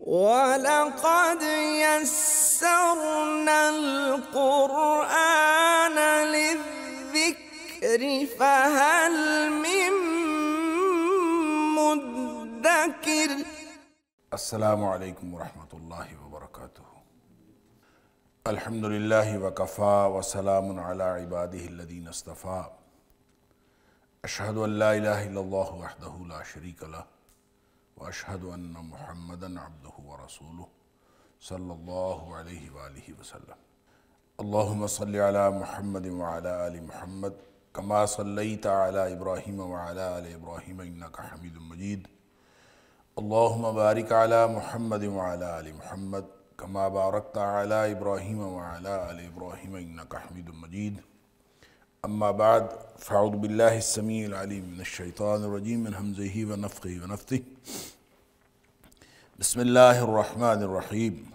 ولقد يسرنا القرآن للذكر فهل من مدكر السلام عليكم ورحمة الله وبركاته الحمد لله وكفى وسلام على عباده الذين اصطفى أشهد أن لا إله إلا الله وحده لا شريك له واشهد ان محمدا عبده ورسوله صلى الله عليه واله وسلم اللهم صل على محمد وعلى ال محمد كما صليت على ابراهيم وعلى ال ابراهيم انك حميد مجيد اللهم بارك على محمد وعلى ال محمد كما باركت على ابراهيم وعلى ال ابراهيم انك حميد مجيد أما بعد فأعوذ بالله السميع العليم من الشيطان الرجيم من همزه ونفخه ونفثه بسم الله الرحمن الرحيم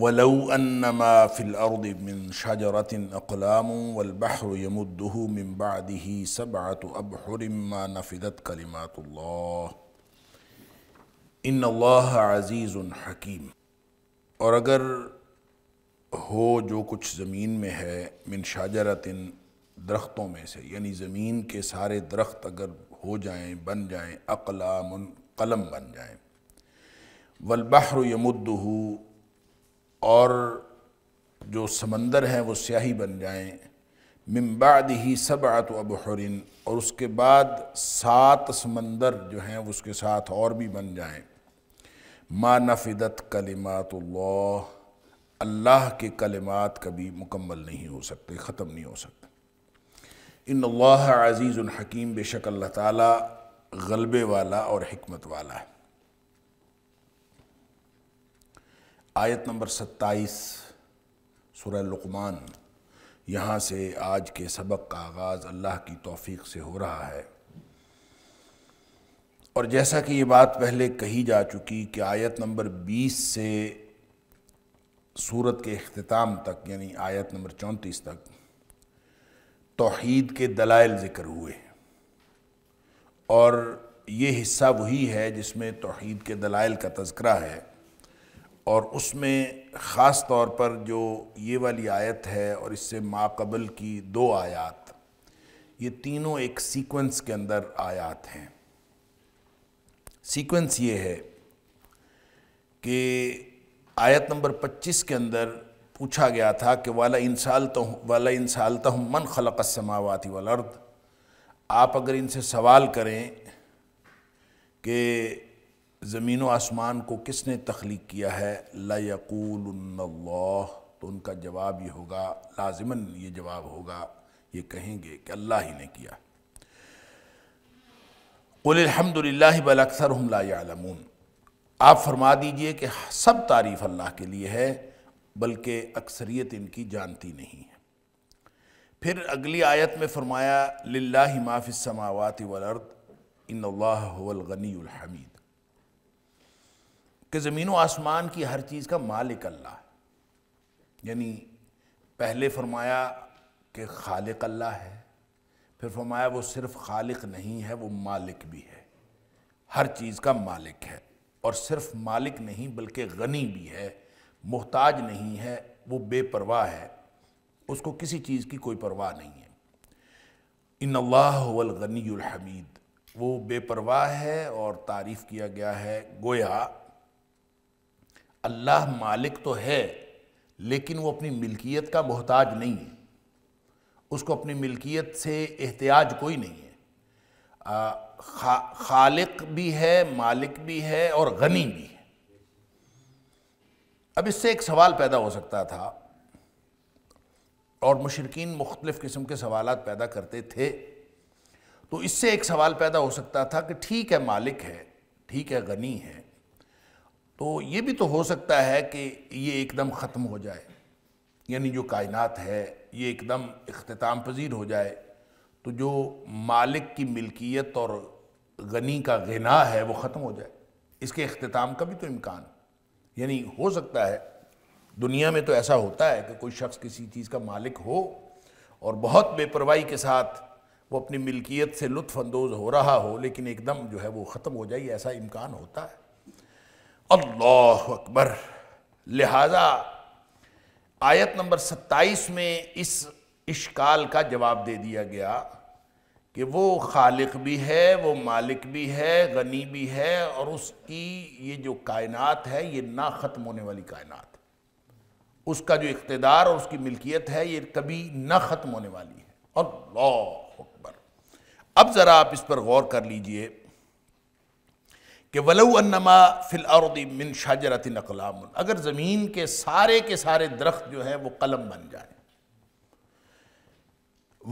ولو أن ما في الأرض من شجرة أقلام والبحر يمده من بعده سبعة أبحر ما نفذت كلمات الله إن الله عزيز حكيم और अगर हो जो कुछ ज़मीन में है मिन शाजरतिन दरख्तों में से यानी ज़मीन के सारे दरख्त अगर हो जाएं बन जाएं कलम बन जाए वलबहर यमुद्द और जो समंदर हैं वो स्याही बन जाएँ मिम्बाद ही सबात अबहरिन और उसके बाद सात समंदर जो हैं उसके साथ और भी बन जाएँ मा नफिदत कलिमात अल्लाह के कलिमात कभी मुकम्मल नहीं हो सकते ख़त्म नहीं हो सकते इन अल्लाह हकीम बेशक अल्लाह ताली गलबे वाला और हमत वाला है आयत नंबर सत्ताईस सुरह लुकमान यहाँ से आज के सबक का आगाज़ अल्लाह की तौफीक से हो रहा है और जैसा कि ये बात पहले कही जा चुकी कि आयत नंबर 20 से सूरत के अख्ताम तक यानी आयत नंबर चौंतीस तक तोहद के दलाइल ज़िक्र हुए हैं और ये हिस्सा वही है जिसमें तोहद के दलाइल का तस्करा है और उसमें ख़ास तौर पर जो ये वाली आयत है और इससे माकबल की दो आयात ये तीनों एक सीक्वेंस के अंदर आयात हैं सीक्वेंस ये है कि आयत नंबर 25 के अंदर पूछा गया था कि वाला इंसाल तो वाला इंसाल तो मन खलक समावाती वाल अर्द आप अगर इनसे सवाल करें कि ज़मीन व आसमान को किसने तख्लीक किया है लयकूल तो उनका जवाब ये होगा लाजमन ये जवाब होगा ये कहेंगे कि अल्लाह ही ने किया बल अक्सर हम लामून आप फरमा दीजिए कि सब तारीफ़ अल्लाह के लिए है बल्कि अक्सरियत इनकी जानती नहीं फिर अगली आयत में फरमाया लाला माफ़िसमावत वलर्द इन हमीद कि ज़मीन आसमान की हर चीज़ का मालिक अल्लाह है यानी पहले फरमाया कि खालिक अल्लाह है फिर फरमाया वो सिर्फ खालिक नहीं है वो मालिक भी है हर चीज़ का मालिक है और सिर्फ मालिक नहीं बल्कि गनी भी है मोहताज नहीं है वो बेपरवाह है उसको किसी चीज़ की कोई परवाह नहीं है इन अल्लाहनीहमीद वो बेपरवाह है और तारीफ़ किया गया है गोया अल्लाह मालिक तो है लेकिन वो अपनी मिल्कियत का मोहताज नहीं है उसको अपनी मिल्कियत से एहतियाज कोई नहीं है आ, खा, खालिक भी है मालिक भी है और गनी भी है अब इससे एक सवाल पैदा हो सकता था और मशरकिन मुख्तलिफ़ किस्म के सवाल पैदा करते थे तो इससे एक सवाल पैदा हो सकता था कि ठीक है मालिक है ठीक है गनी है तो ये भी तो हो सकता है कि ये एकदम ख़त्म हो जाए यानी जो कायनात है ये एकदम अख्ताम पजीर हो जाए तो जो मालिक की मिल्कियत और गनी का गना है वो ख़त्म हो जाए इसके अख्ताम का भी तो इम्कान यानी हो सकता है दुनिया में तो ऐसा होता है कि कोई शख्स किसी चीज़ का मालिक हो और बहुत बेपरवाही के साथ वो अपनी मिल्कियत से लुफानंदोज़ हो रहा हो लेकिन एकदम जो है वो ख़त्म हो जाए ऐसा इम्कान होता है अल्लाह अकबर लिहाजा आयत नंबर सत्ताईस में इस इश्काल का जवाब दे दिया गया कि वो खालिक भी है वो मालिक भी है गनी भी है और उसकी ये जो कायनात है ये ना ख़त्म होने वाली कायनात उसका जो इकतदार और उसकी मिल्कियत है ये कभी ना ख़त्म होने वाली है और अकबर अब ज़रा आप इस पर गौर कर लीजिए कि वलऊ फिल और मिन शाजरती नकलाम अगर ज़मीन के सारे के सारे दरख्त जो हैं वो कलम बन जाए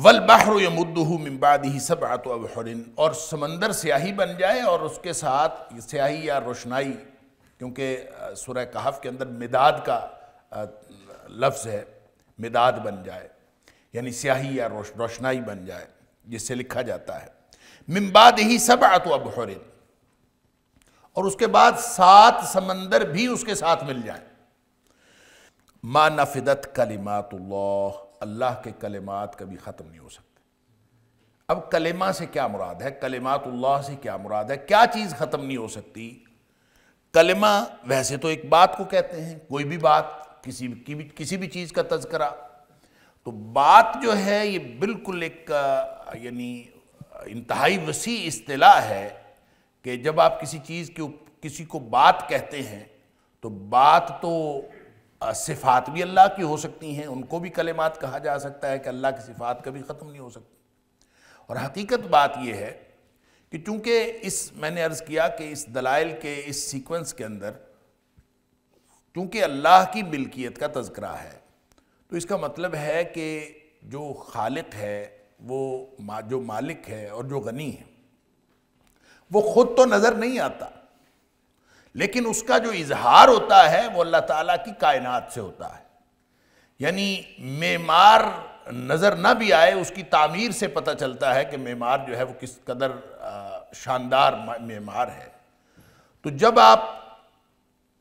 वल बहर मुद्दू मिम्बाद ही सब आतोरिन और समंदर स्याही बन जाए और उसके साथ स्याही या रोशनाई क्योंकि सुरह कहाफ के अंदर मिदाद का लफ्ज़ है मिदाद बन जाए यानी स्याही या रोश रोशनाई बन जाए जिससे लिखा जाता है मिम्बाद ही सब आतो अब और उसके बाद सात समंदर भी उसके साथ मिल जाए मा नफिदत कलिमात अल्लाह के कलिमात कभी ख़त्म नहीं हो सकते अब कलेमा से क्या मुराद है कलिमातुल्लाह से क्या मुराद है क्या चीज़ ख़त्म नहीं हो सकती कलेमा वैसे तो एक बात को कहते हैं कोई भी बात किसी की भी किसी भी चीज़ का तस्करा तो बात जो है ये बिल्कुल एक यानी इंतहाई वसी असलाह है कि जब आप किसी चीज़ के किसी को बात कहते हैं तो बात तो सिफात भी अल्लाह की हो सकती हैं उनको भी कलेमात कहा जा सकता है कि अल्लाह की सिफात कभी ख़त्म नहीं हो सकती और हकीकत बात यह है कि चूँकि इस मैंने अर्ज़ किया कि इस दलाइल के इस सीक्वेंस के अंदर क्योंकि अल्लाह की मिल्कियत का तस्करा है तो इसका मतलब है कि जो खालिक है वो मा, जो मालिक है और जो गनी है वो खुद तो नज़र नहीं आता लेकिन उसका जो इजहार होता है वो अल्लाह ताला की कायनात से होता है यानी मेमार नज़र ना भी आए उसकी तामीर से पता चलता है कि मेमार जो है वो किस कदर शानदार मेमार है तो जब आप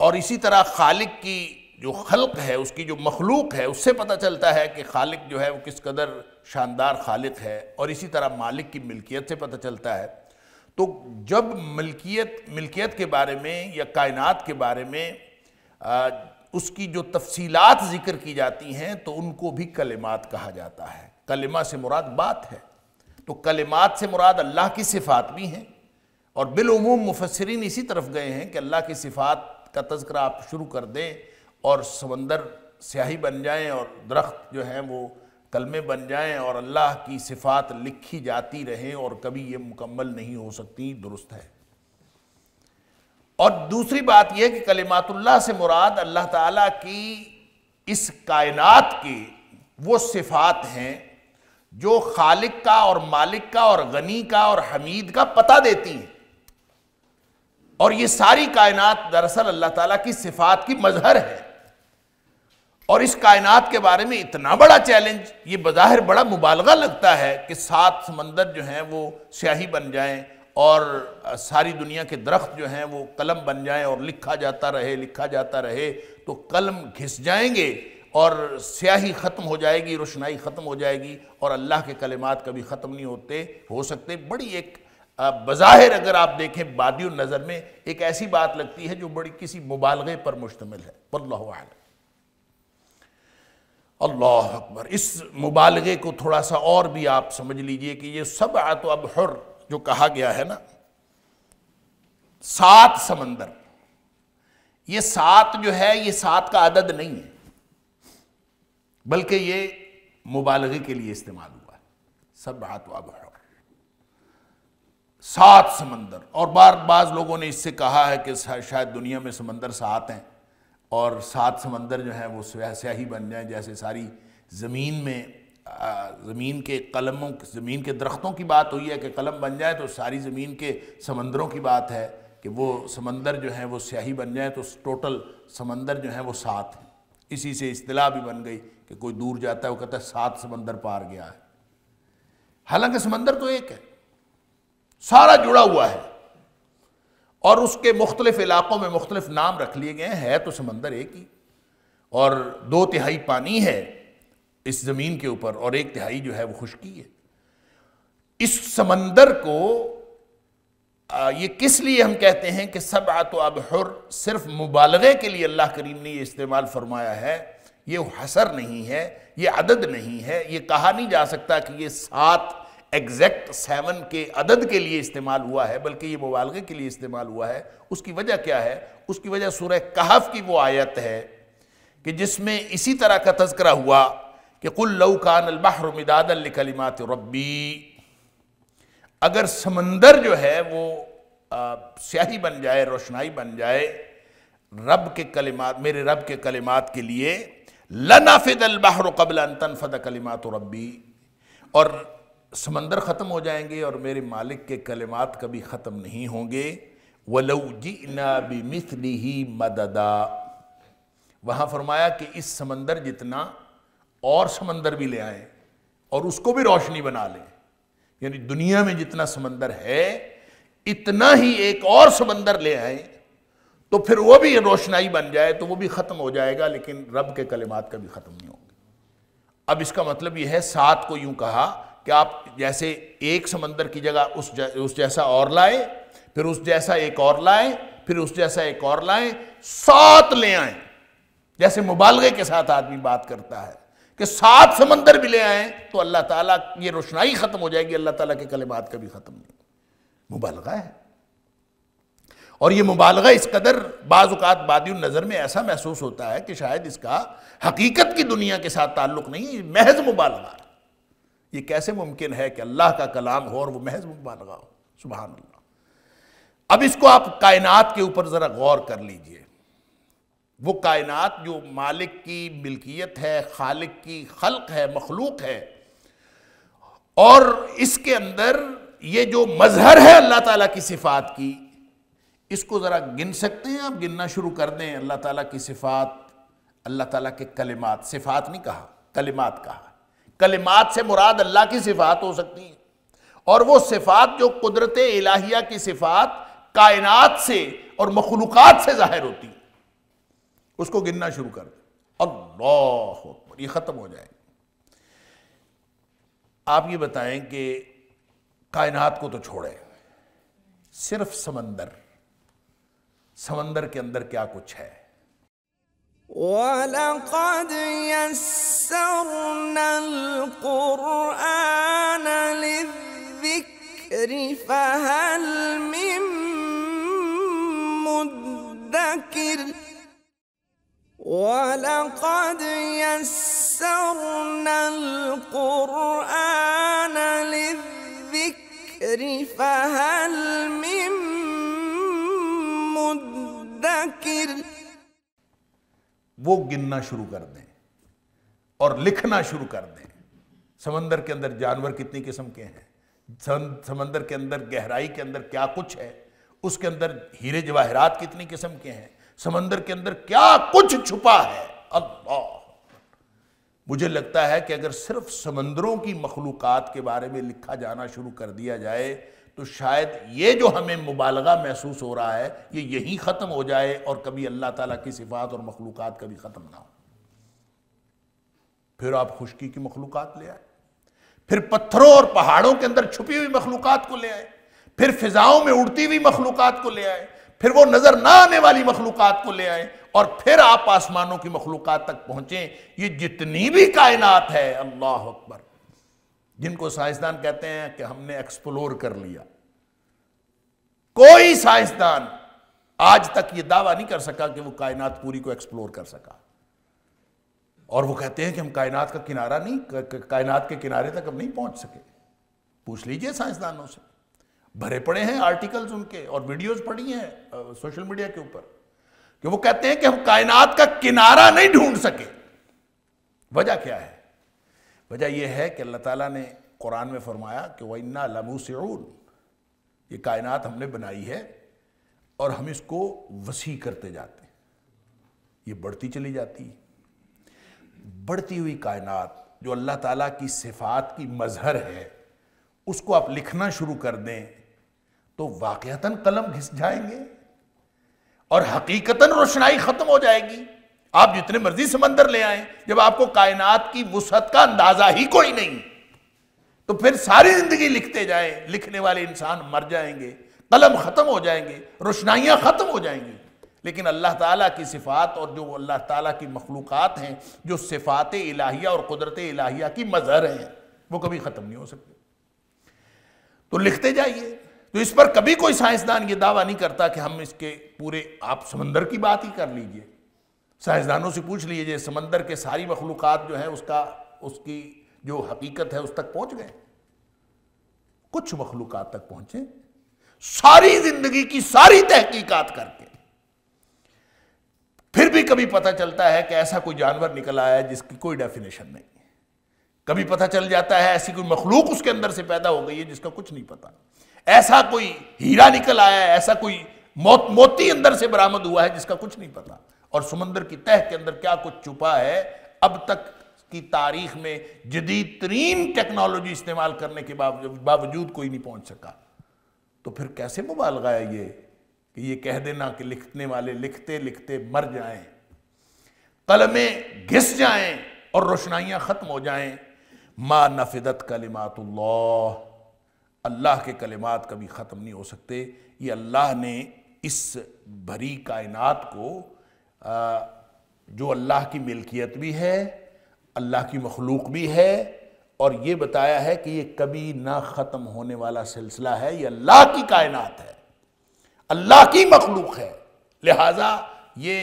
और इसी तरह खालिक की जो खलक़ है उसकी जो मखलूक है उससे पता चलता है कि खालिक जो है वो किस कदर शानदार खालिक है और इसी तरह मालिक की मिल्कियत से पता चलता है तो जब मिल्कियत मिल्कियत के बारे में या कायनात के बारे में आ, उसकी जो तफसीलात ज़िक्र की जाती हैं तो उनको भी कलिमात कहा जाता है कलिमा से मुराद बात है तो कलिमात से मुराद अल्लाह की सिफ़ात भी हैं और बिलूम मुफसरिन इसी तरफ गए हैं कि अल्लाह की सिफ़ात का तस्करा आप शुरू कर दें और समंदर स्याही बन जाएं और दरख्त जो हैं वो कलमे बन जाएं और अल्लाह की सिफात लिखी जाती रहें और कभी ये मुकम्मल नहीं हो सकती दुरुस्त है और दूसरी बात यह कि कलिमातुल्लाह से मुराद अल्लाह ताला की इस कायनात के वो सिफात हैं जो खालिक का और मालिक का और गनी का और हमीद का पता देती हैं और ये सारी कायनात दरअसल अल्लाह ताला की सिफात की मजहर है और इस कायनात के बारे में इतना बड़ा चैलेंज ये बज़ाहिर बड़ा मुबालगा लगता है कि सात समंदर जो हैं वो स्याही बन जाएं और सारी दुनिया के दरख्त जो हैं वो कलम बन जाएं और लिखा जाता रहे लिखा जाता रहे तो कलम घिस जाएंगे और स्याही ख़त्म हो जाएगी रोशनाई ख़त्म हो जाएगी और अल्लाह के कलिमात कभी ख़त्म नहीं होते हो सकते बड़ी एक बज़ाहिर अगर आप देखें बाद नज़र में एक ऐसी बात लगती है जो बड़ी किसी मुबालगे पर मुश्तमिल है अल्लाह अकबर इस मुबालगे को थोड़ा सा और भी आप समझ लीजिए कि ये सब आतो अब हर जो कहा गया है ना सात समंदर ये सात जो है ये सात का आदद नहीं है बल्कि ये मुबालगे के लिए इस्तेमाल हुआ है सब आतो अब हर सात समंदर और बार बाज लोगों ने इससे कहा है कि शायद दुनिया में समंदर सात हैं और सात समंदर जो हैं वो स्या बन जाए जैसे सारी ज़मीन में ज़मीन के कलमों ज़मीन के दरख्तों की बात हुई है कि कलम बन जाए तो सारी ज़मीन के समंदरों की बात है कि वो समंदर जो है वो स्याही बन जाए तो टोटल समंदर जो है वो सात हैं इसी से अतलाह भी बन गई कि कोई दूर जाता है वो कहता है सात समंदर पार गया है हालांकि समंदर तो एक है सारा जुड़ा हुआ है और उसके मुख्तलिफ इलाक़ों में मुख्तलिफ नाम रख लिए गए हैं तो समंदर एक ही और दो तिहाई पानी है इस ज़मीन के ऊपर और एक तिहाई जो है वो खुशकी है इस समंदर को आ, ये किस लिए हम कहते हैं कि सब तो अब हर सिर्फ मुबालगे के लिए अल्लाह करीम ने ये इस्तेमाल फरमाया है ये हसर नहीं है ये अदद नहीं है ये कहा नहीं जा सकता कि ये सात एग्जैक्ट सेवन के अदद के लिए इस्तेमाल हुआ है बल्कि ये मुबालगे के लिए इस्तेमाल हुआ है उसकी वजह क्या है उसकी वजह सूर्य कहफ की वो आयत है कि जिसमें इसी तरह का तस्करा हुआ कि कुल लऊ कान अलबाहरमिदादलिकलिमात रब्बी अगर समंदर जो है वो स्याही बन जाए रोशनाई बन जाए रब के कलिमात मेरे रब के कलिमात के लिए लनाफिद अलबाहर कबल तनफद कलिमात रब्बी और समंदर ख़त्म हो जाएंगे और मेरे मालिक के कलेमात कभी ख़त्म नहीं होंगे वलौजना बिमिसली ही मददा वहाँ फरमाया कि इस समंदर जितना और समंदर भी ले आए और उसको भी रोशनी बना लें यानी दुनिया में जितना समंदर है इतना ही एक और समंदर ले आए तो फिर वो भी रोशनाई बन जाए तो वो भी ख़त्म हो जाएगा लेकिन रब के कलिमात कभी ख़त्म नहीं होंगे अब इसका मतलब यह है सात को यूं कहा कि आप जैसे एक समंदर की जगह उस जै, उस जैसा और लाए फिर उस जैसा एक और लाए फिर उस जैसा एक और लाए सात ले आए जैसे मुबालगे के साथ आदमी बात करता है कि सात समंदर भी ले आए तो अल्लाह ताला ये रोशनाई ख़त्म हो जाएगी अल्लाह ताला के कलेमात कभी ख़त्म नहीं मुबालगा है और ये मुबालगा इस कदर बाज़ात बादी नज़र में ऐसा महसूस होता है कि शायद इसका हकीकत की दुनिया के साथ ताल्लुक़ नहीं महज मुबालगा है ये कैसे मुमकिन है कि अल्लाह का कलाम हो और वो महज मुबालगा हो सुबह अल्लाह अब इसको आप कायनात के ऊपर ज़रा गौर कर लीजिए वो कायनात जो मालिक की मिल्कियत है खालिक की खल्क है मखलूक है और इसके अंदर ये जो मजहर है अल्लाह ताला की सिफात की इसको ज़रा गिन सकते हैं आप गिनना शुरू कर दें अल्लाह ताला की सिफात अल्लाह ताला के कलिमात सिफात नहीं कहा कलिमात कहा कलिमात से मुराद अल्लाह की सिफात हो सकती है और वो सिफात जो कुदरत इलाहिया की सिफात कायनात से और मखलूक से ज़ाहिर होती है उसको गिनना शुरू कर दे अल्लाह ये ख़त्म हो जाए आप ये बताएं कि कायनात को तो छोड़ें सिर्फ समंदर समंदर के अंदर क्या कुछ है ولقد يسرنا القرآن للذكر فهل من مدكر ولقد يسرنا القرآن للذكر فهل من वो गिनना शुरू कर दें और लिखना शुरू कर दें समंदर के अंदर जानवर कितनी किस्म के हैं समंदर के अंदर गहराई के अंदर क्या कुछ है उसके अंदर हीरे जवाहरात कितनी किस्म के हैं समंदर के अंदर क्या कुछ छुपा है अल्लाह मुझे लगता है कि अगर सिर्फ समंदरों की मखलूकत के बारे में लिखा जाना शुरू कर दिया जाए तो शायद ये जो हमें मुबालगा महसूस हो रहा है ये यहीं ख़त्म हो जाए और कभी अल्लाह ताला की सिफात और मखलूक कभी ख़त्म ना हो फिर आप खुशकी की मखलूक ले आए फिर पत्थरों और पहाड़ों के अंदर छुपी हुई मखलूक को ले आए फिर फिजाओं में उड़ती हुई मखलूक को ले आए फिर वो नज़र ना आने वाली मखलूक को ले आए और फिर आप आसमानों की मखलूक तक पहुंचे ये जितनी भी कायनात है अल्लाह अकबर जिनको साइंसदान कहते हैं कि हमने एक्सप्लोर कर लिया कोई साइंसदान आज तक यह दावा नहीं कर सका कि वो कायनात पूरी को एक्सप्लोर कर सका और वो कहते हैं कि हम कायनात का किनारा नहीं कायनात के किनारे तक हम नहीं पहुंच सके पूछ लीजिए साइंसदानों से भरे पड़े हैं आर्टिकल्स उनके और वीडियोस पड़ी हैं सोशल मीडिया के ऊपर कि वो कहते हैं कि हम कायनात का किनारा नहीं ढूंढ सके वजह क्या है वजह यह है कि अल्लाह ताला ने कुरान में फरमाया कि वन्ना लमू सऊन ये कायनात हमने बनाई है और हम इसको वसी करते जाते हैं ये बढ़ती चली जाती है बढ़ती हुई कायनात जो अल्लाह ताला की सिफात की मज़हर है उसको आप लिखना शुरू कर दें तो वाक़ता कलम घिस जाएंगे और हकीकता रोशनाई ख़त्म हो जाएगी आप जितने मर्जी समंदर ले आए जब आपको कायनात की वसत का अंदाजा ही कोई नहीं तो फिर सारी जिंदगी लिखते जाए लिखने वाले इंसान मर जाएंगे कलम ख़त्म हो जाएंगे रोशनाइयां ख़त्म हो जाएंगी लेकिन अल्लाह ताला की सिफात और जो अल्लाह ताला की मखलूकत हैं जो सिफात इलाहिया और कुदरत इलाहिया की मज़हर हैं वो कभी ख़त्म नहीं हो सकते तो लिखते जाइए तो इस पर कभी कोई साइंसदान ये दावा नहीं करता कि हम इसके पूरे आप समंदर की बात ही कर लीजिए साइंसदानों से पूछ लीजिए समंदर के सारी मखलूक जो है उसका उसकी जो हकीकत है उस तक पहुंच गए कुछ मखलूक तक पहुंचे सारी जिंदगी की सारी तहकीकात करके फिर भी कभी पता चलता है कि ऐसा कोई जानवर निकल आया है जिसकी कोई डेफिनेशन नहीं कभी पता चल जाता है ऐसी कोई मखलूक उसके अंदर से पैदा हो गई है जिसका कुछ नहीं पता ऐसा कोई हीरा निकल आया है ऐसा कोई मोत मोती अंदर से बरामद हुआ है जिसका कुछ नहीं पता और समंदर की तह के अंदर क्या कुछ छुपा है अब तक की तारीख में जदीद तरीन टेक्नोलॉजी इस्तेमाल करने के बावजूद कोई नहीं पहुंच सका तो फिर कैसे मुबालगा है ये कि ये कह देना कि लिखने वाले लिखते लिखते मर जाएं कलमें घिस जाएं और रोशनाइयां ख़त्म हो जाएं मा नफिदत कलिमातुल्लाह अल्लाह के कलिमात कभी ख़त्म नहीं हो सकते ये अल्लाह ने इस भरी कायनात को जो अल्लाह की मिल्कियत भी है अल्लाह की मखलूक भी है और ये बताया है कि ये कभी ना ख़त्म होने वाला सिलसिला है ये अल्लाह की कायनात है अल्लाह की मखलूक है लिहाजा ये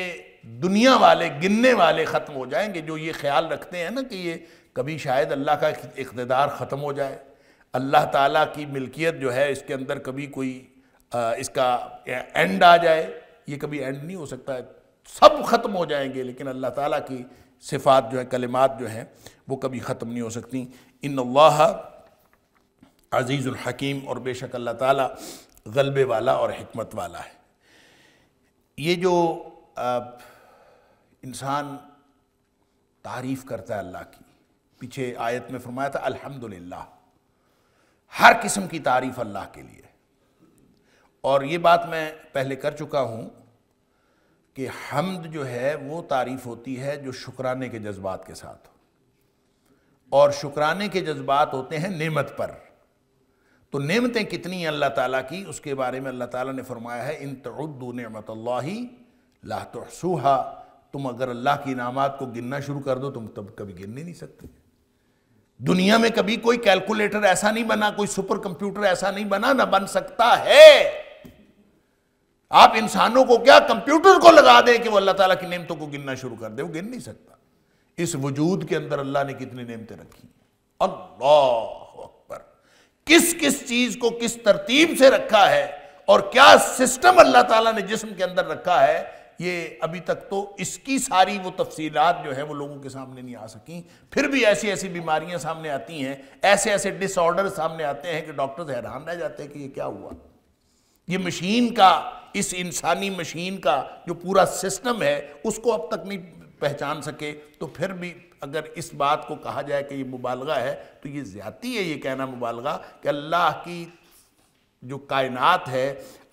दुनिया वाले गिनने वाले ख़त्म हो जाएंगे जो ये ख्याल रखते हैं ना कि ये कभी शायद अल्लाह का इकतदार ख़त्म हो जाए अल्लाह ताला की मिल्कियत जो है इसके अंदर कभी कोई आ, इसका एंड आ जाए ये कभी एंड नहीं हो सकता सब ख़त्म हो जाएंगे लेकिन अल्लाह ताला की सिफात जो है कलिमात जो हैं वो कभी ख़त्म नहीं हो सकती इन अल्लाह अज़ीज़ुल हकीम और बेशक अल्लाह ताला गलबे वाला और हमत वाला है ये जो इंसान तारीफ़ करता है अल्लाह की पीछे आयत में फरमाया था अल्हम्दुलिल्लाह हर किस्म की तारीफ़ अल्लाह के लिए और ये बात मैं पहले कर चुका हूँ कि हमद जो है वो तारीफ़ होती है जो शुक्राने के जज्बात के साथ और शुक्राने के जज्बात होते हैं नेमत पर तो नेमतें कितनी हैं अल्लाह ताला की उसके बारे में अल्लाह ताला ने फरमाया है इन तद्दू नमत ला तसूहा तुम अगर अल्लाह की इनामत को गिनना शुरू कर दो तुम तब कभी गिन नहीं सकते दुनिया में कभी कोई कैलकुलेटर ऐसा नहीं बना कोई सुपर कंप्यूटर ऐसा नहीं बना ना बन सकता है आप इंसानों को क्या कंप्यूटर को लगा दें कि वो अल्लाह ताला की नेमतों को गिनना शुरू कर दे वो गिन नहीं सकता इस वजूद के अंदर अल्लाह ने कितनी नेमतें रखी अल्लाह अकबर किस किस चीज को किस तरतीब से रखा है और क्या सिस्टम अल्लाह ताला ने जिस्म के अंदर रखा है ये अभी तक तो इसकी सारी वो तफसीलात जो है वो लोगों के सामने नहीं आ सकी फिर भी ऐसी ऐसी बीमारियां सामने आती हैं ऐसे ऐसे डिसऑर्डर सामने आते हैं कि डॉक्टर्स हैरान रह जाते हैं कि ये क्या हुआ ये मशीन का इस इंसानी मशीन का जो पूरा सिस्टम है उसको अब तक नहीं पहचान सके तो फिर भी अगर इस बात को कहा जाए कि ये मुबालगा है तो ये ज़्यादती है ये कहना मुबालगा कि अल्लाह की जो कायनात है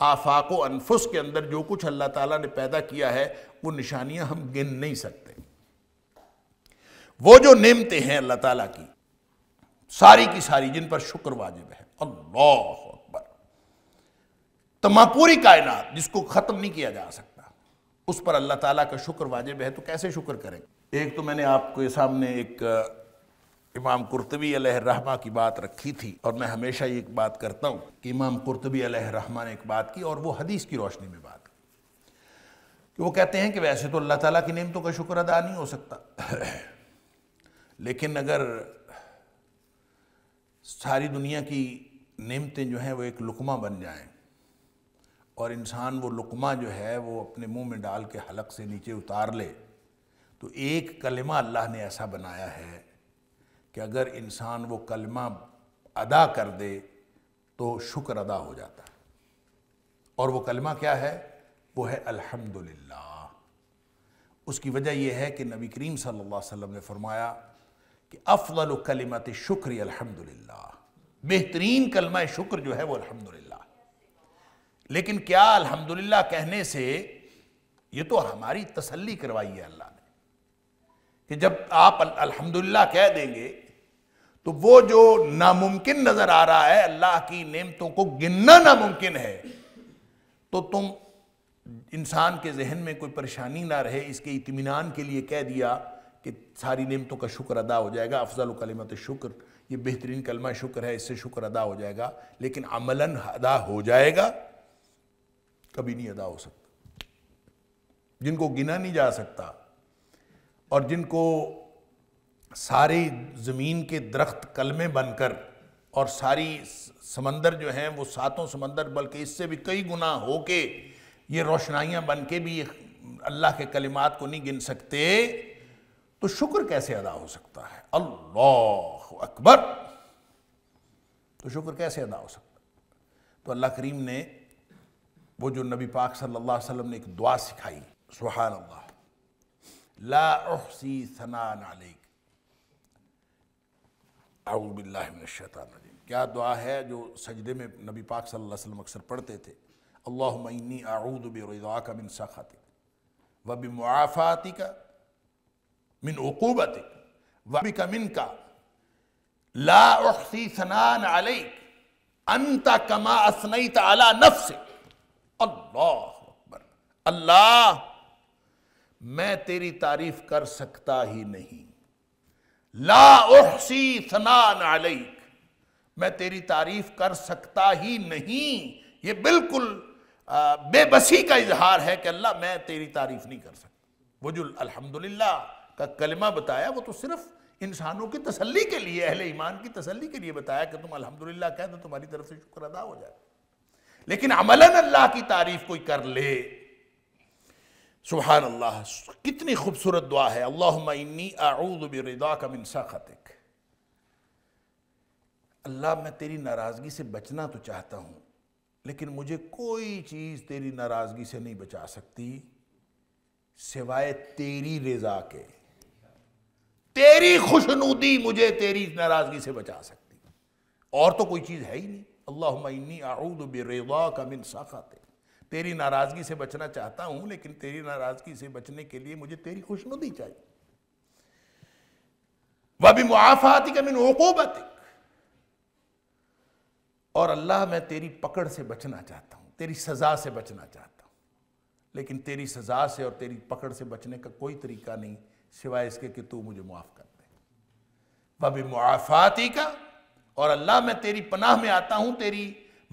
आफाक अनफुस के अंदर जो कुछ अल्लाह ताला ने पैदा किया है वो निशानियां हम गिन नहीं सकते वो जो निमतें हैं अल्लाह ताला की सारी की सारी जिन पर शुक्र वाजिब है अल्लाह तमाम पूरी कायनात जिसको ख़त्म नहीं किया जा सकता उस पर अल्लाह ताला का शुक्र वाजिब है तो कैसे शुक्र करें एक तो मैंने आपके सामने एक इमाम कुरतबी रहमा की बात रखी थी और मैं हमेशा ये एक बात करता हूँ कि इमाम कुरतबी रहमा ने एक बात की और वो हदीस की रोशनी में बात की कि वो कहते हैं कि वैसे तो अल्लाह ताला की नियमतों का शुक्र अदा नहीं हो सकता लेकिन अगर सारी दुनिया की नियमतें जो हैं वो एक लुकमा बन जाएं और इंसान वो लुकमा जो है वो अपने मुंह में डाल के हलक से नीचे उतार ले तो एक कलमा अल्लाह ने ऐसा बनाया है कि अगर इंसान वो कलमा अदा कर दे तो शुक्र अदा हो जाता है और वो कलमा क्या है वो है अल्हम्दुलिल्लाह उसकी वजह यह है कि नबी करीम सल्लल्लाहु अलैहि वसल्लम ने फरमाया कि अफजल कलमत शुक्र अल्हम्दुलिल्लाह बेहतरीन कलमा शुक्र जो है वो अल्हम्दुलिल्लाह लेकिन क्या अल्हम्दुलिल्लाह कहने से ये तो हमारी तसल्ली करवाई है अल्लाह ने कि जब आप अल्हम्दुलिल्लाह कह देंगे तो वो जो नामुमकिन नजर आ रहा है अल्लाह की नेमतों को गिनना नामुमकिन है तो तुम इंसान के जहन में कोई परेशानी ना रहे इसके इतमान के लिए कह दिया कि सारी नेमतों का शुक्र अदा हो जाएगा अफजल कलमत शुक्र ये बेहतरीन कलमा शुक्र है इससे शुक्र अदा हो जाएगा लेकिन अमलन अदा हो जाएगा कभी नहीं अदा हो सकता जिनको गिना नहीं जा सकता और जिनको सारी ज़मीन के दरख्त कलमे बनकर और सारी समंदर जो हैं वो सातों समंदर बल्कि इससे भी कई गुना हो के ये रोशनाइयाँ बन के भी अल्लाह के कलिमात को नहीं गिन सकते तो शुक्र कैसे अदा हो सकता है अल्लाह अकबर तो शुक्र कैसे अदा हो सकता तो अल्लाह करीम ने वो जो नबी पाक सल्लल्लाहु अलैहि वसल्लम ने एक दुआ सिखाई सुहान अल्लाह लासी सनान आलिक आउबिल्लाशतानजीम क्या दुआ है जो सजदे में नबी पाक सल्लल्लाहु अलैहि वसल्लम अक्सर पढ़ते थे अल्लाहनी आऊद बरदा का मिन सखात व बि मुआफ़ाती का मिन उकूबत व बि का मिन का लासी सनान आलिक अंत कमा असनई तला नफ से अल्लाह अकबर अल्लाह मैं तेरी तारीफ कर सकता ही नहीं लासी थना आलिक मैं तेरी तारीफ कर सकता ही नहीं ये बिल्कुल बेबसी का इजहार है कि अल्लाह मैं तेरी तारीफ नहीं कर सकता वो जो अल्हम्दुलिल्लाह का कलमा बताया वो तो सिर्फ इंसानों की तसल्ली के लिए अहले ईमान की तसल्ली के लिए बताया कि तुम अल्हम्दुलिल्लाह कह दो तुम्हारी तरफ से शुक्र अदा हो जाए लेकिन अमलन अल्लाह की तारीफ कोई कर ले सुबहान अल्लाह कितनी खूबसूरत दुआ है अल्लाहनी आऊदा का मिनसा खतिक अल्लाह मैं तेरी नाराज़गी से बचना तो चाहता हूं लेकिन मुझे कोई चीज़ तेरी नाराज़गी से नहीं बचा सकती सिवाय तेरी रजा के तेरी खुशनुदी मुझे तेरी नाराज़गी से बचा सकती और तो कोई चीज़ है ही नहीं मिन साखाते तेरी नाराज़गी से बचना चाहता हूं लेकिन तेरी नाराज़गी से बचने के लिए मुझे तेरी खुशनुदी चाहिए वह भी मुआफ़ाती का मिन ओकोबत और अल्लाह मैं तेरी पकड़ से बचना चाहता हूं तेरी सज़ा से बचना चाहता हूं लेकिन तेरी सज़ा से और तेरी पकड़ से बचने का कोई तरीका नहीं सिवाय इसके कि तू मुझे मुआफ कर दे वह भी मुआफ़ाती का और अल्लाह मैं तेरी पनाह में आता हूं तेरी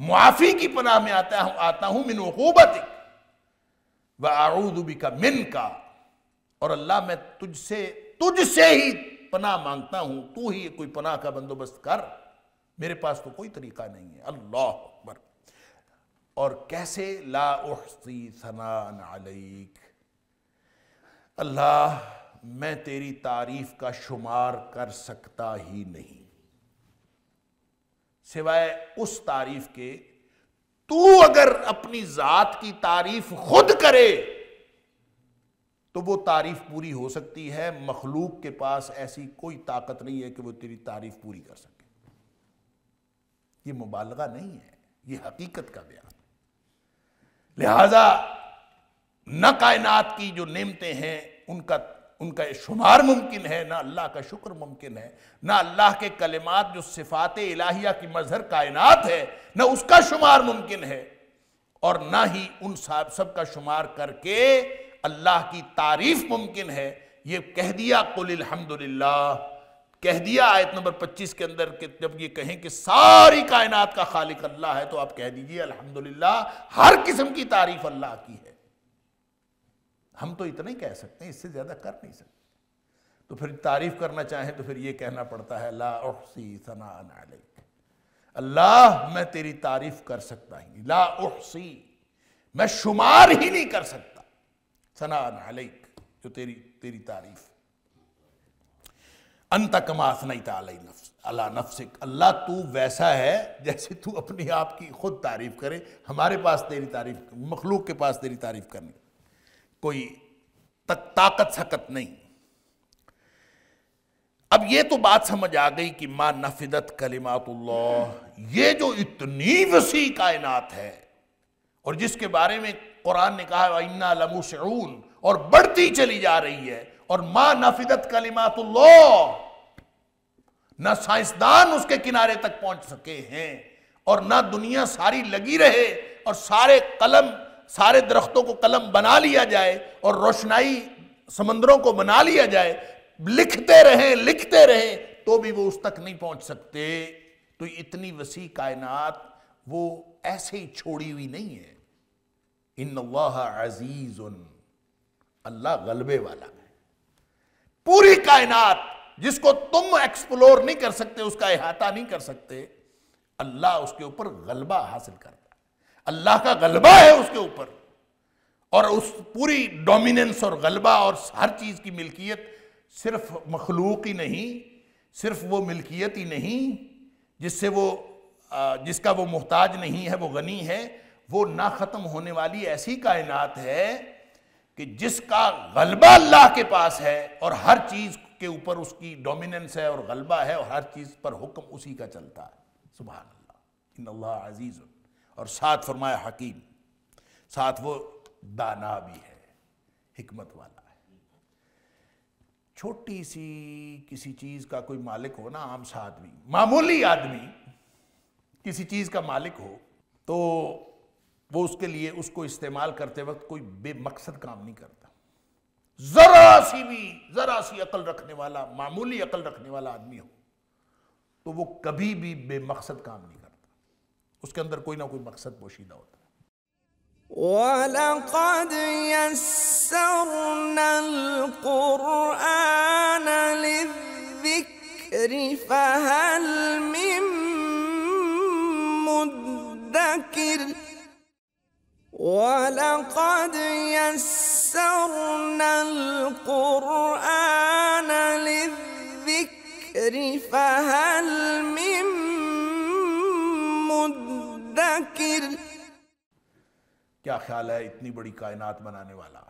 मुआफ़ी की पनाह में आता हूं आता हूं मिन वकूबत व आरूदबी का मिन का और अल्लाह मैं तुझसे तुझसे ही पनाह मांगता हूं तू ही कोई पनाह का बंदोबस्त कर मेरे पास तो कोई तरीका नहीं है अल्लाह अकबर और कैसे ला उसी सनान अलैक अल्लाह मैं तेरी तारीफ का शुमार कर सकता ही नहीं सिवाय उस तारीफ के तू अगर अपनी जात की तारीफ खुद करे तो वो तारीफ पूरी हो सकती है मखलूक के पास ऐसी कोई ताकत नहीं है कि वो तेरी तारीफ पूरी कर सके ये मुबालगा नहीं है ये हकीकत का बयान लिहाजा न कायनात की जो नियमतें हैं उनका उनका शुमार मुमकिन है ना अल्लाह का शुक्र मुमकिन है ना अल्लाह के कलिमात जो सिफात इलाहिया की मजहर कायनात है ना उसका शुमार मुमकिन है और ना ही उन साहब सब का शुमार करके अल्लाह की तारीफ मुमकिन है ये कह दिया कुल कुलहमदुल्ला कह दिया आयत नंबर 25 के अंदर के जब ये कहें कि सारी कायनात का खालिक अल्लाह है तो आप कह दीजिए अल्हम्दुलिल्लाह हर किस्म की तारीफ अल्लाह की है हम तो इतना ही कह सकते हैं इससे ज़्यादा कर नहीं सकते तो फिर तारीफ करना चाहें तो फिर ये कहना पड़ता है ला उसी सना अलैक अल्लाह मैं तेरी तारीफ कर सकता ही ला उसी मैं शुमार ही नहीं कर सकता सना अलैक जो तेरी तेरी तारीफ अंत कमास नहीं था नफ्स अला अल्लाह तू वैसा है जैसे तू अपने आप की खुद तारीफ करे हमारे पास तेरी तारीफ मखलूक के पास तेरी तारीफ करनी कोई ताकत सकत नहीं अब ये तो बात समझ आ गई कि मां नफिदत कलिमातुल्लाह ये जो इतनी वसी कायनात है और जिसके बारे में कुरान ने कहा इन्ना लमू शून और बढ़ती चली जा रही है और मां नफिदत कलिमातुल्लाह ना साइंसदान उसके किनारे तक पहुंच सके हैं और ना दुनिया सारी लगी रहे और सारे कलम सारे दरख्तों को कलम बना लिया जाए और रोशनाई समंदरों को बना लिया जाए लिखते रहें लिखते रहें तो भी वो उस तक नहीं पहुंच सकते तो इतनी वसी कायनात वो ऐसे ही छोड़ी हुई नहीं है इन अजीज उन अल्लाह गलबे वाला है पूरी कायनात जिसको तुम एक्सप्लोर नहीं कर सकते उसका अहाता नहीं कर सकते अल्लाह उसके ऊपर गलबा हासिल कर अल्लाह का गलबा है उसके ऊपर और उस पूरी डोमिनेंस और गलबा और हर चीज़ की मिल्कियत सिर्फ मखलूक ही नहीं सिर्फ वो मिल्कियत ही नहीं जिससे वो जिसका वो मोहताज नहीं है वो गनी है वो ना ख़त्म होने वाली ऐसी कायनात है कि जिसका गलबा अल्लाह के पास है और हर चीज़ के ऊपर उसकी डोमिनेंस है और गलबा है और हर चीज़ पर हुक्म उसी का चलता है सुबह अल्लाह अजीज़ और साथ फरमाया हकीम साथ वो दाना भी है हमत वाला है छोटी सी किसी चीज का कोई मालिक हो ना आम सा आदमी मामूली आदमी किसी चीज का मालिक हो तो वो उसके लिए उसको इस्तेमाल करते वक्त कोई बेमकसद काम नहीं करता जरा सी भी जरा सी अकल रखने वाला मामूली अकल रखने वाला आदमी हो तो वो कभी भी बेमकसद काम नहीं کے اندر کوئی نہ کوئی مقصد پوشیدہ ہوتا ہے ولقد يسرنا القرآن للذكر فهل من مدكر ولقد يسرنا القرآن للذكر فهل من क्या ख्याल है इतनी बड़ी कायनात बनाने वाला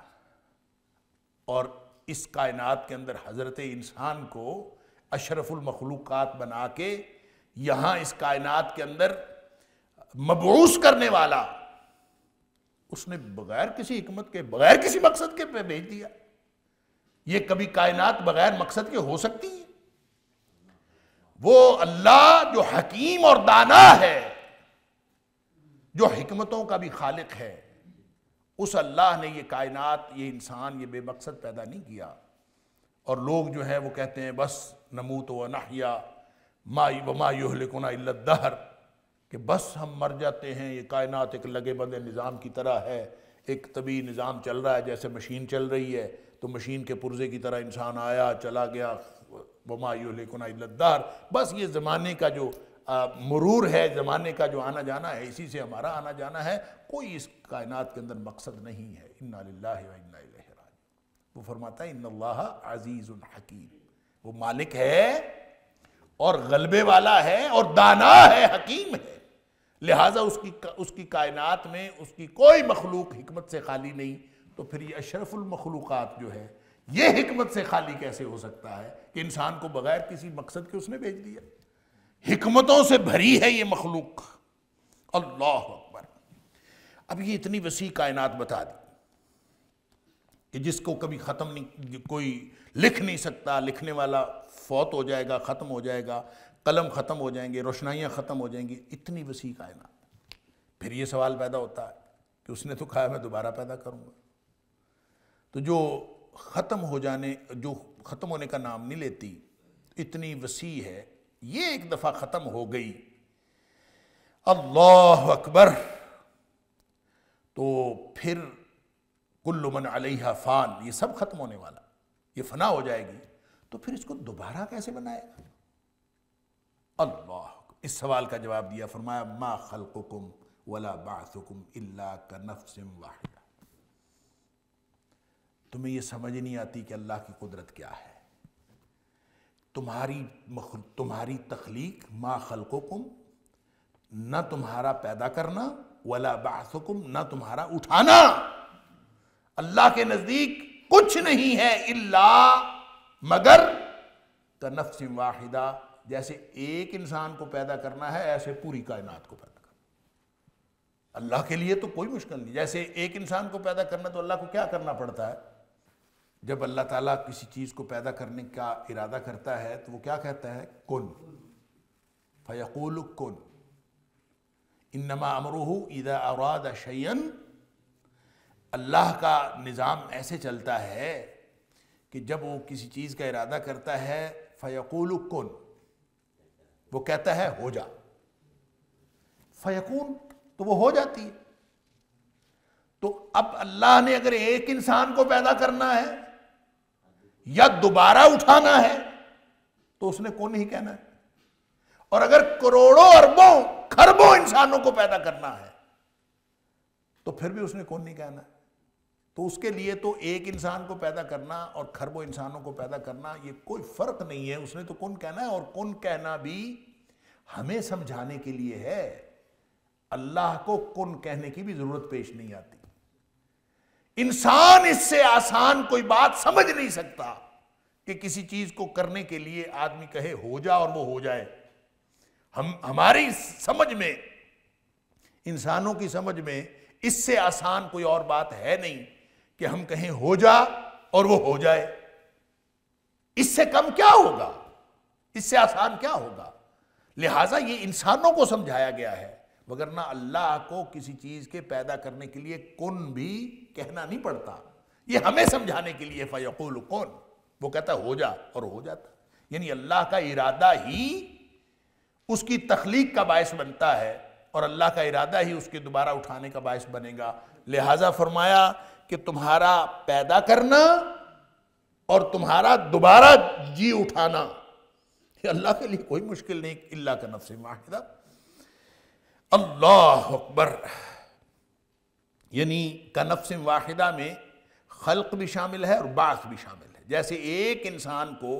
और इस कायनात के अंदर हज़रत इंसान को अशरफुल मखलूकत बना के यहां इस कायनात के अंदर मबूस करने वाला उसने बगैर किसी हमत के बगैर किसी मकसद के पे भेज दिया ये कभी कायनात बगैर मकसद के हो सकती है वो अल्लाह जो हकीम और दाना है जो हमतों का भी खालिक है उस अल्लाह ने ये कायनात ये इंसान ये बेमकसद पैदा नहीं किया और लोग जो हैं वो कहते हैं बस नमू तो नहिया माई व मायुलकुना दहर कि बस हम मर जाते हैं ये कायनात एक लगे बंदे निज़ाम की तरह है एक तबी निज़ाम चल रहा है जैसे मशीन चल रही है तो मशीन के पुर्जे की तरह इंसान आया चला गया व मायुलकुना दहर बस ये ज़माने का जो मरूर है ज़माने का जो आना जाना है इसी से हमारा आना जाना है कोई इस कायनात के अंदर मकसद नहीं है इन्ना इन्ना वो फरमाता है इन्ला अजीज़ हकीम वो मालिक है और गलबे वाला है और दाना है हकीम है लिहाजा उसकी उसकी कायनात में उसकी कोई मखलूक हमत से खाली नहीं तो फिर ये अशरफुलमखलूक़ात जो है ये हमत से खाली कैसे हो सकता है कि इंसान को बगैर किसी मकसद के उसने भेज दिया हमतों से भरी है ये मखलूक अल्लाह अकबर अब ये इतनी वसी कायनात बता दी कि जिसको कभी ख़त्म नहीं कोई लिख नहीं सकता लिखने वाला फौत हो जाएगा ख़त्म हो जाएगा कलम ख़त्म हो जाएंगे रोशनाइयाँ ख़त्म हो जाएंगी इतनी वसी कायनात फिर ये सवाल पैदा होता है कि उसने तो खाया मैं दोबारा पैदा करूँगा तो जो ख़त्म हो जाने जो ख़त्म होने का नाम नहीं लेती इतनी वसी है ये एक दफ़ा ख़त्म हो गई अल्लाह अकबर तो फिर कुल्लुमन अलैहा फ़ान ये सब ख़त्म होने वाला ये फना हो जाएगी तो फिर इसको दोबारा कैसे बनाएगा अल्लाह इस सवाल का जवाब दिया फरमाया मा खलकुम वला बासुकुम इल्ला का नफ्सिम वाहिदा तुम्हें यह समझ नहीं आती कि अल्लाह की कुदरत क्या है तुम्हारी तुम्हारी तख्लीक माँ खलकुम न तुम्हारा पैदा करना वला बासकुम न तुम्हारा उठाना अल्लाह के नज़दीक कुछ नहीं है इल्ला मगर का वाहिदा जैसे एक इंसान को पैदा करना है ऐसे पूरी कायनात को पैदा करना अल्लाह के लिए तो कोई मुश्किल नहीं जैसे एक इंसान को पैदा करना तो अल्लाह को क्या करना पड़ता है जब अल्लाह ताला किसी चीज़ को पैदा करने का इरादा करता है तो वो क्या कहता है कन फ़यकूल कन इन्नमा अमरूह इदा अराद शयन अल्लाह का निज़ाम ऐसे चलता है कि जब वो किसी चीज़ का इरादा करता है फैकुल कन वो कहता है हो जा फ़यकून तो वो हो जाती है तो अब अल्लाह ने अगर एक इंसान को पैदा करना है या दोबारा उठाना है तो उसने को नहीं कहना है और अगर करोड़ों अरबों खरबों इंसानों को पैदा करना है तो फिर भी उसने कौन नहीं कहना है तो उसके लिए तो एक इंसान को पैदा करना और खरबों इंसानों को पैदा करना ये कोई फर्क नहीं है उसने तो कौन कहना है और कौन कहना भी हमें समझाने के लिए है अल्लाह को कौन कहने की भी जरूरत पेश नहीं आती इंसान इससे आसान कोई बात समझ नहीं सकता कि किसी चीज को करने के लिए आदमी कहे हो जा और वो हो जाए हम हमारी समझ में इंसानों की समझ में इससे आसान कोई और बात है नहीं कि हम कहें हो जा और वो हो जाए इससे कम क्या होगा इससे आसान क्या होगा लिहाजा ये इंसानों को समझाया गया है वगरना अल्लाह को किसी चीज़ के पैदा करने के लिए कुन भी कहना नहीं पड़ता ये हमें समझाने के लिए फ़यकुल कौन वो कहता हो जा और हो जाता यानी अल्लाह का इरादा ही उसकी तखलीक का बायस बनता है और अल्लाह का इरादा ही उसके दोबारा उठाने का बायस बनेगा लिहाजा फरमाया कि तुम्हारा पैदा करना और तुम्हारा दोबारा जी उठाना अल्लाह के लिए कोई मुश्किल नहीं अल्लाह का नफ्स माहिदा अल्लाह अकबर यानी कनफ़ वाहिदा में खल्क भी शामिल है और बास भी शामिल है जैसे एक इंसान को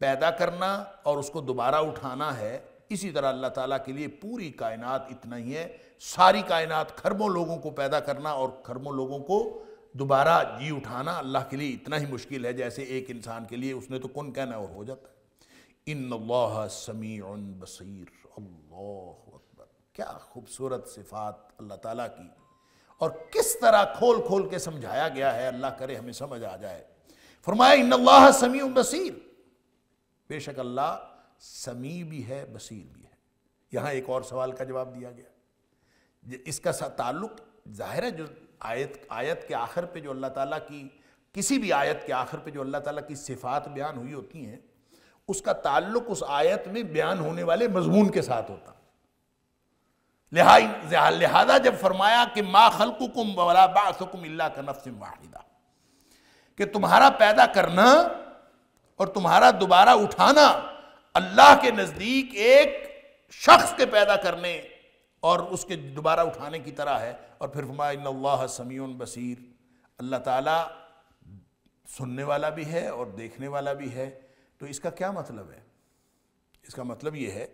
पैदा करना और उसको दोबारा उठाना है इसी तरह अल्लाह ताला के लिए पूरी कायनात इतना ही है सारी कायनात खरबों लोगों को पैदा करना और खरबों लोगों को दोबारा जी उठाना अल्लाह के लिए इतना ही मुश्किल है जैसे एक इंसान के लिए उसने तो कौन कहना और हो जाता है इन समी बसर अल्लाह क्या खूबसूरत सिफात अल्लाह ताला की और किस तरह खोल खोल के समझाया गया है अल्लाह करे हमें समझ आ जाए फरमाया इन अल्लाह समी बसीर बेशक अल्लाह समी भी है बसीर भी है यहां एक और सवाल का जवाब दिया गया इसका ताल्लुक जाहिर है जो आयत आयत के आखिर पे जो अल्लाह ताला की किसी भी आयत के आखिर पे जो अल्लाह ताला की सिफात बयान हुई होती हैं उसका ताल्लुक उस आयत में बयान होने वाले मजमून के साथ होता लिहाजा लिहाजा जब फरमाया कि माँ खलकुकुम बासकुम अल्लाह का नफ्स वाहिदा कि तुम्हारा पैदा करना और तुम्हारा दोबारा उठाना अल्लाह के नज़दीक एक शख्स के पैदा करने और उसके दोबारा उठाने की तरह है और फिर फरमाया समी बसीर अल्लाह ताला सुनने वाला भी है और देखने वाला भी है तो इसका क्या मतलब है इसका मतलब ये है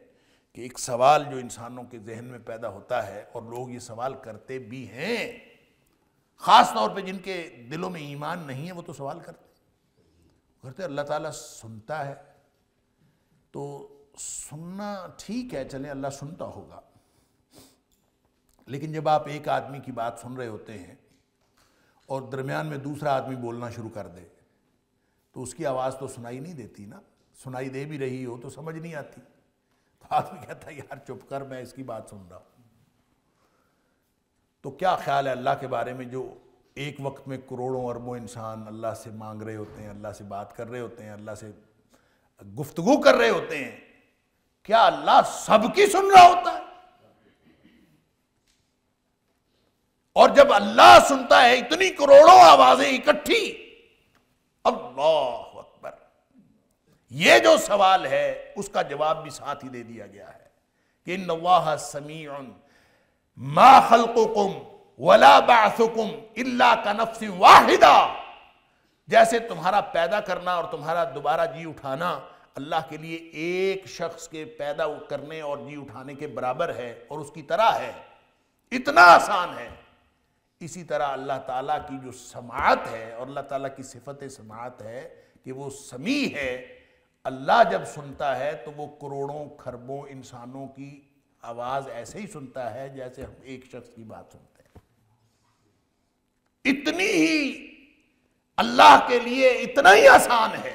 कि एक सवाल जो इंसानों के जहन में पैदा होता है और लोग ये सवाल करते भी हैं ख़ास तौर पे जिनके दिलों में ईमान नहीं है वो तो सवाल करते करते अल्लाह ताला सुनता है तो सुनना ठीक है चले अल्लाह सुनता होगा लेकिन जब आप एक आदमी की बात सुन रहे होते हैं और दरमियान में दूसरा आदमी बोलना शुरू कर दे तो उसकी आवाज़ तो सुनाई नहीं देती ना सुनाई दे भी रही हो तो समझ नहीं आती आदमी कहता है यार चुप कर मैं इसकी बात सुन रहा हूं तो क्या ख्याल है अल्लाह के बारे में जो एक वक्त में करोड़ों अरबों इंसान अल्लाह से मांग रहे होते हैं अल्लाह से बात कर रहे होते हैं अल्लाह से गुफ्तगु कर रहे होते हैं क्या अल्लाह सबकी सुन रहा होता है और जब अल्लाह सुनता है इतनी करोड़ों आवाजें इकट्ठी अल्लाह ये जो सवाल है उसका जवाब भी साथ ही दे दिया गया है कि नवाह समी मा खलकुम वला बासुकुम इल्ला का नफ्स वाहिदा जैसे तुम्हारा पैदा करना और तुम्हारा दोबारा जी उठाना अल्लाह के लिए एक शख्स के पैदा करने और जी उठाने के बराबर है और उसकी तरह है इतना आसान है इसी तरह अल्लाह ताला की जो समात है और अल्लाह ताला की सिफत समात है कि वो समी है अल्लाह जब सुनता है तो वो करोड़ों खरबों इंसानों की आवाज़ ऐसे ही सुनता है जैसे हम एक शख्स की बात सुनते हैं इतनी ही अल्लाह के लिए इतना ही आसान है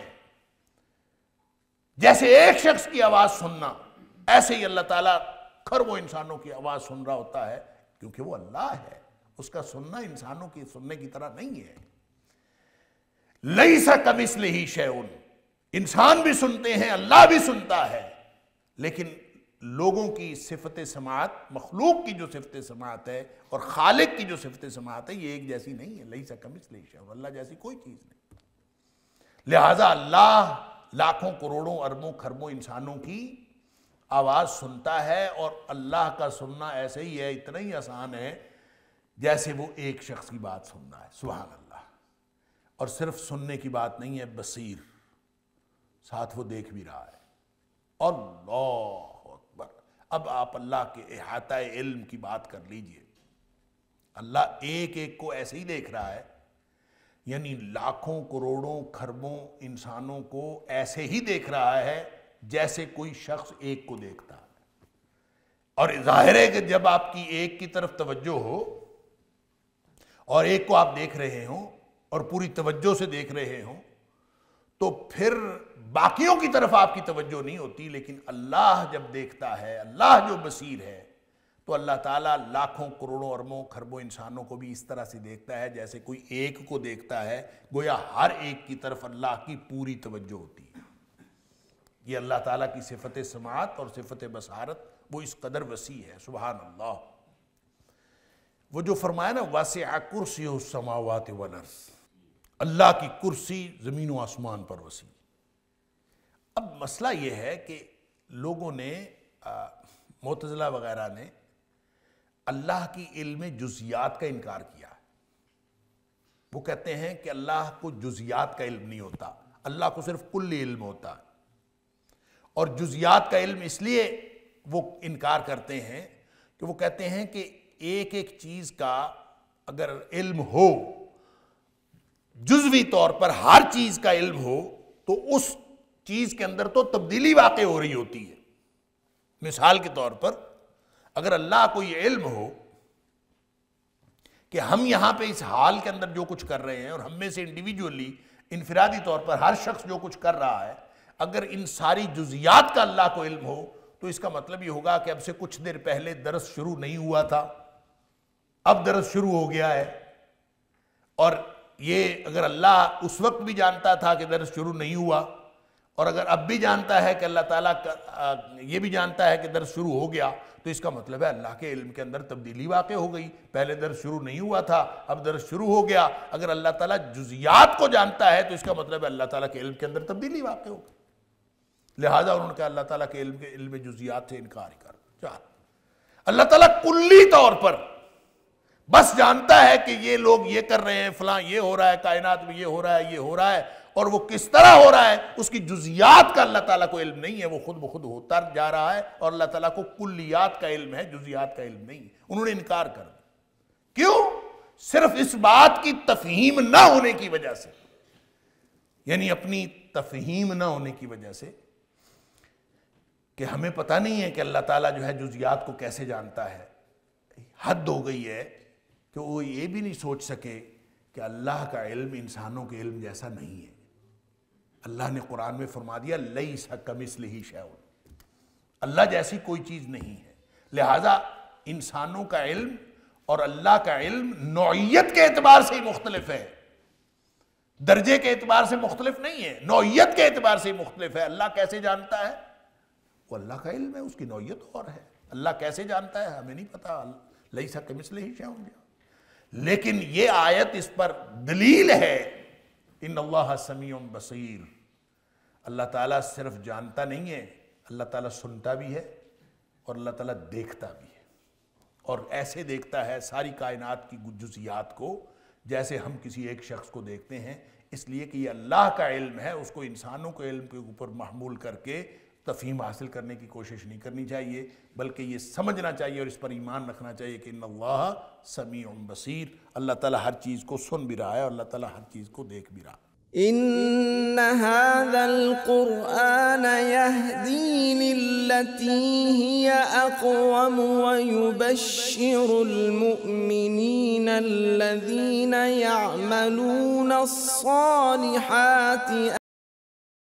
जैसे एक शख्स की आवाज़ सुनना ऐसे ही अल्लाह ताला खरबों इंसानों की आवाज़ सुन रहा होता है क्योंकि वो अल्लाह है उसका सुनना इंसानों की सुनने की तरह नहीं है लई सा कमिस ही शे इंसान भी सुनते हैं अल्लाह भी सुनता है लेकिन लोगों की सिफत समात मखलूक की जो सिफत समात है और खालिक की जो सिफत समात है ये एक जैसी नहीं है लई सकम इसलिए अल्लाह जैसी कोई चीज़ नहीं लिहाजा अल्लाह लाखों करोड़ों अरबों खरबों इंसानों की आवाज़ सुनता है और अल्लाह का सुनना ऐसे ही है इतना ही आसान है जैसे वो एक शख्स की बात सुनना है सुहाग अल्लाह और सिर्फ सुनने की बात नहीं है बसीर साथ वो देख भी रहा है अल्लाह अकबर अब आप अल्लाह के अहात इल्म की बात कर लीजिए अल्लाह एक एक को ऐसे ही देख रहा है यानी लाखों करोड़ों खरबों इंसानों को ऐसे ही देख रहा है जैसे कोई शख्स एक को देखता है और जाहिर है कि जब आपकी एक की तरफ तवज्जो हो और एक को आप देख रहे हो और पूरी तवज्जो से देख रहे हों तो फिर बाकियों की तरफ आपकी तवज्जो नहीं होती लेकिन अल्लाह जब देखता है अल्लाह जो बसीर है तो अल्लाह ताला लाखों करोड़ों अरबों खरबों इंसानों को भी इस तरह से देखता है जैसे कोई एक को देखता है गोया हर एक की तरफ अल्लाह की पूरी तवज्जो होती है ये अल्लाह ताला की सिफत समात और सिफत बसारत वो इस कदर वसी है सुबह अल्लाह वो जो फरमाया ना वास कुर्सी समावत वर्स अल्लाह की कुर्सी ज़मीन व आसमान पर वसी अब मसला यह है कि लोगों ने मोतज़ला वगैरह ने अल्लाह की इल्म जुजियात का इनकार किया वो कहते हैं कि अल्लाह को जुजियात का इल्म नहीं होता अल्लाह को सिर्फ कुल इल्म होता और जुजियात का इल्म इसलिए वो इनकार करते हैं कि वो कहते हैं कि एक एक चीज़ का अगर इल्म हो जुजवी तौर पर हर चीज का इल्म हो तो उस चीज के अंदर तो तब्दीली वाकई हो रही होती है मिसाल के तौर पर अगर अल्लाह को यह इल्म हो कि हम यहां पे इस हाल के अंदर जो कुछ कर रहे हैं और हम में से इंडिविजुअली इनफरादी तौर पर हर शख्स जो कुछ कर रहा है अगर इन सारी जुजियात का अल्लाह को इल्म हो तो इसका मतलब ये होगा कि अब से कुछ देर पहले दरस शुरू नहीं हुआ था अब दरस शुरू हो गया है और ये अगर अल्लाह उस वक्त भी जानता था कि दर्स शुरू नहीं हुआ और अगर अब भी जानता है कि अल्लाह ताला ये भी जानता है कि दर्स शुरू हो गया तो इसका मतलब है अल्लाह के इल्म के अंदर तब्दीली वाक़ हो गई पहले दर्स शुरू नहीं हुआ था अब दर्स शुरू हो गया अगर अल्लाह ताला जुजियात को जानता है तो इसका मतलब है अल्लाह ताला के इल्म के अंदर तब्दीली वाक़ हो गई लिहाजा उन्होंने कहा अल्लाह ताला के इल्म के इल्म जुजियात से इनकार कर चार अल्लाह ताला कुल्ली तौर पर बस जानता है कि ये लोग ये कर रहे हैं फलां ये हो रहा है कायनात में ये हो रहा है ये हो रहा है और वो किस तरह हो रहा है उसकी जुजियात का अल्लाह ताला को इल्म नहीं है वो खुद ब खुद होता जा रहा है और अल्लाह ताला को कुल्लियात का इल्म है जुजियात का इल्म नहीं है उन्होंने इनकार कर दिया क्यों सिर्फ इस बात की तफहीम ना होने की वजह से यानी अपनी तफहीम ना होने की वजह से कि हमें पता नहीं है कि अल्लाह ताला जो है जुजियात को कैसे जानता है हद हो गई है तो वो ये भी नहीं सोच सके कि अल्लाह का इल्म इंसानों के इल्म जैसा नहीं है अल्लाह ने कुरान में फरमा दिया लई सा कमिसल ही शैन अल्लाह जैसी कोई चीज़ नहीं है लिहाजा इंसानों का इल्म और अल्लाह का इल्म नौीयत के एतबार से ही मुख्तलिफ है दर्जे के एतबार से मुख्तलिफ नहीं है नौीयत के एतबार से ही मुख्तलिफ है अल्लाह कैसे जानता है वो अल्लाह का इल्म है उसकी नौीयत और है अल्लाह कैसे जानता है हमें नहीं पता लई सा कमिसल ही शैन लेकिन ये आयत इस पर दलील है इन अल्लाह समी बसीर अल्लाह ताला सिर्फ जानता नहीं है अल्लाह ताला सुनता भी है और अल्लाह ताला देखता भी है और ऐसे देखता है सारी कायनात की गुजुसियात को जैसे हम किसी एक शख्स को देखते हैं इसलिए कि ये अल्लाह का इल्म है उसको इंसानों के इल्म के ऊपर महमूल करके तफहीम हासिल करने की कोशिश नहीं करनी चाहिए बल्कि ये समझना चाहिए और इस पर ईमान रखना चाहिए कि इन समी उम बसीर अल्लाह ताला हर चीज़ को सुन भी रहा है और अल्लाह ताला हर चीज़ को देख भी रहा है إن هذا القرآن يهدي للتي هي أقوم ويبشر المؤمنين الذين يعملون الصالحات